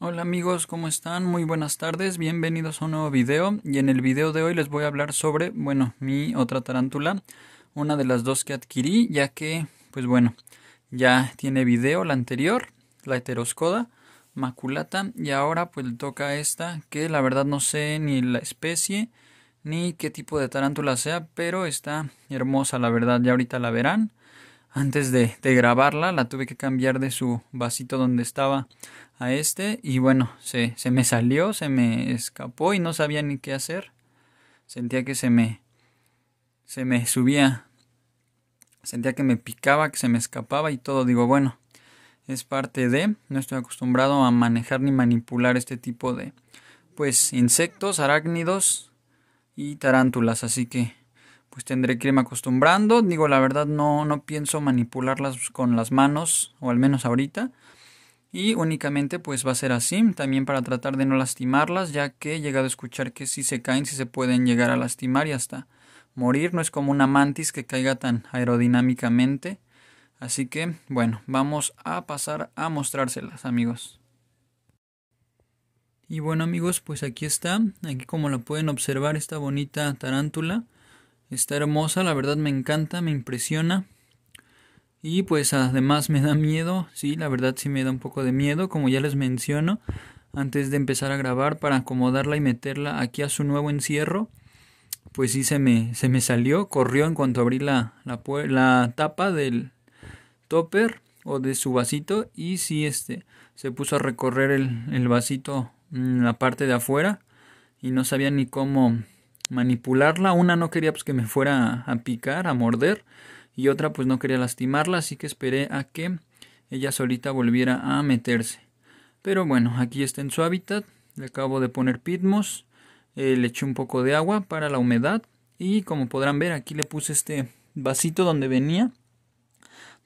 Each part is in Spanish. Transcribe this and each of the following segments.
Hola amigos, ¿cómo están? Muy buenas tardes, bienvenidos a un nuevo video y en el video de hoy les voy a hablar sobre, bueno, mi otra tarántula, una de las dos que adquirí, ya que, pues bueno, ya tiene video la anterior, la heteroscoda maculata y ahora pues toca esta que la verdad no sé ni la especie ni qué tipo de tarántula sea, pero está hermosa la verdad, ya ahorita la verán antes de, grabarla la tuve que cambiar de su vasito donde estaba a este y bueno, se, se me salió, se me escapó y no sabía ni qué hacer. Sentía que se me, se me subía, sentía que me picaba, que se me escapaba y todo. Digo, bueno, es parte de, no estoy acostumbrado a manejar ni manipular este tipo de, pues, insectos, arácnidos y tarántulas, así que pues tendré que irme acostumbrando. Digo, la verdad no, no pienso manipularlas con las manos, o al menos ahorita. Y únicamente pues va a ser así, también para tratar de no lastimarlas, ya que he llegado a escuchar que si se caen, si se pueden llegar a lastimar y hasta morir. No es como una mantis que caiga tan aerodinámicamente. Así que, bueno, vamos a pasar a mostrárselas, amigos. Y bueno, amigos, pues aquí está. Aquí como la pueden observar, esta bonita tarántula. Está hermosa, la verdad me encanta, me impresiona. Y pues además me da miedo, sí, la verdad sí me da un poco de miedo, como ya les menciono, antes de empezar a grabar para acomodarla y meterla aquí a su nuevo encierro. Pues sí se me, se me salió, corrió en cuanto abrí la, tapa del topper o de su vasito y sí este se puso a recorrer el, el vasito en la parte de afuera y no sabía ni cómo manipularla. Una no quería pues que me fuera a picar, a morder, y otra pues no quería lastimarla, así que esperé a que ella solita volviera a meterse. Pero bueno, aquí está en su hábitat, le acabo de poner pitmos, eh, le eché un poco de agua para la humedad y como podrán ver aquí le puse este vasito donde venía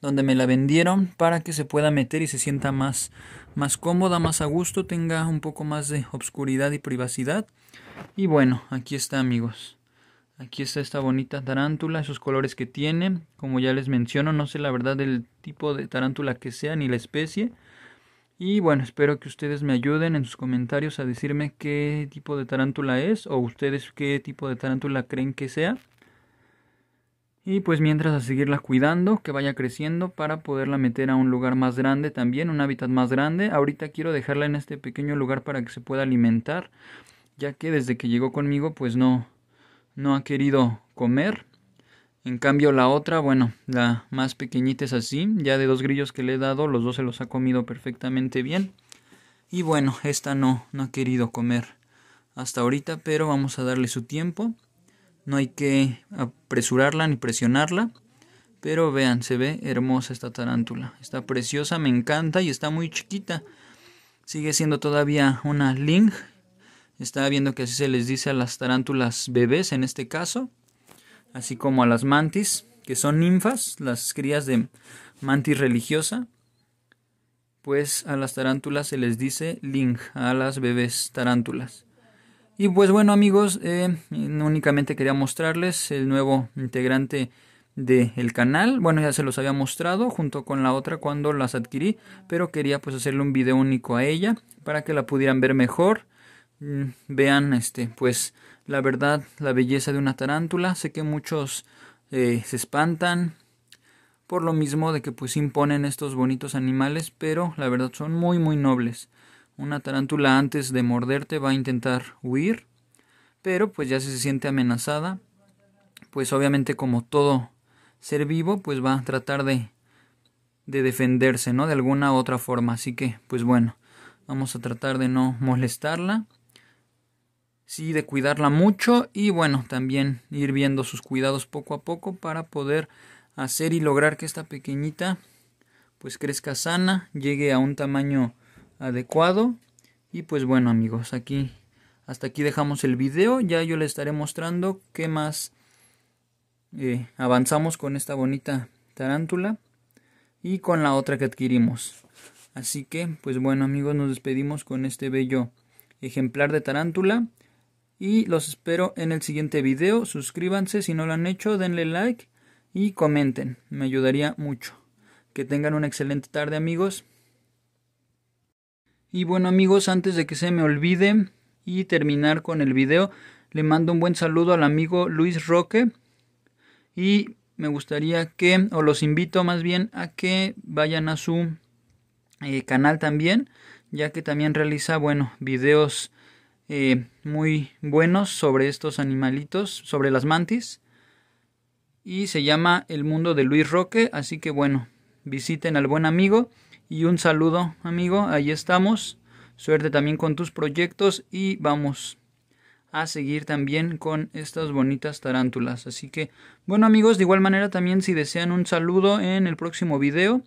donde me la vendieron para que se pueda meter y se sienta más, más cómoda, más a gusto, tenga un poco más de obscuridad y privacidad. Y bueno, aquí está amigos. Aquí está esta bonita tarántula, esos colores que tiene. Como ya les menciono, no sé la verdad del tipo de tarántula que sea ni la especie. Y bueno, espero que ustedes me ayuden en sus comentarios a decirme qué tipo de tarántula es o ustedes qué tipo de tarántula creen que sea. Y pues mientras a seguirla cuidando, que vaya creciendo para poderla meter a un lugar más grande también, un hábitat más grande. Ahorita quiero dejarla en este pequeño lugar para que se pueda alimentar, ya que desde que llegó conmigo pues no no ha querido comer. En cambio la otra, bueno, la más pequeñita es así, ya de dos grillos que le he dado, los dos se los ha comido perfectamente bien. Y bueno, esta no no ha querido comer hasta ahorita, pero vamos a darle su tiempo. No hay que apresurarla ni presionarla. Pero vean, se ve hermosa esta tarántula. Está preciosa, me encanta y está muy chiquita. Sigue siendo todavía una Ling. Está viendo que así se les dice a las tarántulas bebés en este caso. Así como a las mantis, que son ninfas, las crías de mantis religiosa. Pues a las tarántulas se les dice Ling, a las bebés tarántulas. Y pues bueno amigos, eh, únicamente quería mostrarles el nuevo integrante del canal. Bueno, ya se los había mostrado junto con la otra cuando las adquirí, pero quería pues hacerle un video único a ella para que la pudieran ver mejor. Mm, vean, este, pues la verdad, la belleza de una tarántula. Sé que muchos eh, se espantan por lo mismo de que pues imponen estos bonitos animales, pero la verdad son muy muy nobles. Una tarántula antes de morderte va a intentar huir, pero pues ya se siente amenazada, pues obviamente como todo ser vivo, pues va a tratar de, de defenderse, ¿no? De alguna otra forma. Así que, pues bueno, vamos a tratar de no molestarla. Sí, de cuidarla mucho y bueno, también ir viendo sus cuidados poco a poco para poder hacer y lograr que esta pequeñita pues crezca sana, llegue a un tamaño adecuado. Y pues bueno amigos, aquí hasta aquí dejamos el vídeo Ya yo les estaré mostrando qué más eh, avanzamos con esta bonita tarántula y con la otra que adquirimos. Así que, pues bueno amigos, nos despedimos con este bello ejemplar de tarántula. Y los espero en el siguiente video. Suscríbanse si no lo han hecho, denle like y comenten. Me ayudaría mucho. Que tengan una excelente tarde amigos. Y bueno amigos, antes de que se me olvide y terminar con el video, le mando un buen saludo al amigo Luis Roque y me gustaría que, o los invito más bien a que vayan a su eh, canal también, ya que también realiza, bueno, videos eh, muy buenos sobre estos animalitos, sobre las mantis. Y se llama El Mundo de Luis Roque, así que bueno, visiten al buen amigo y un saludo, amigo. Ahí estamos. Suerte también con tus proyectos y vamos a seguir también con estas bonitas tarántulas. Así que, bueno amigos, de igual manera también si desean un saludo en el próximo video,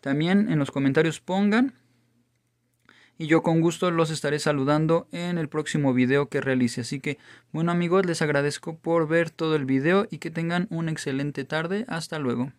también en los comentarios pongan. Y yo con gusto los estaré saludando en el próximo video que realice. Así que, bueno amigos, les agradezco por ver todo el video y que tengan una excelente tarde. Hasta luego.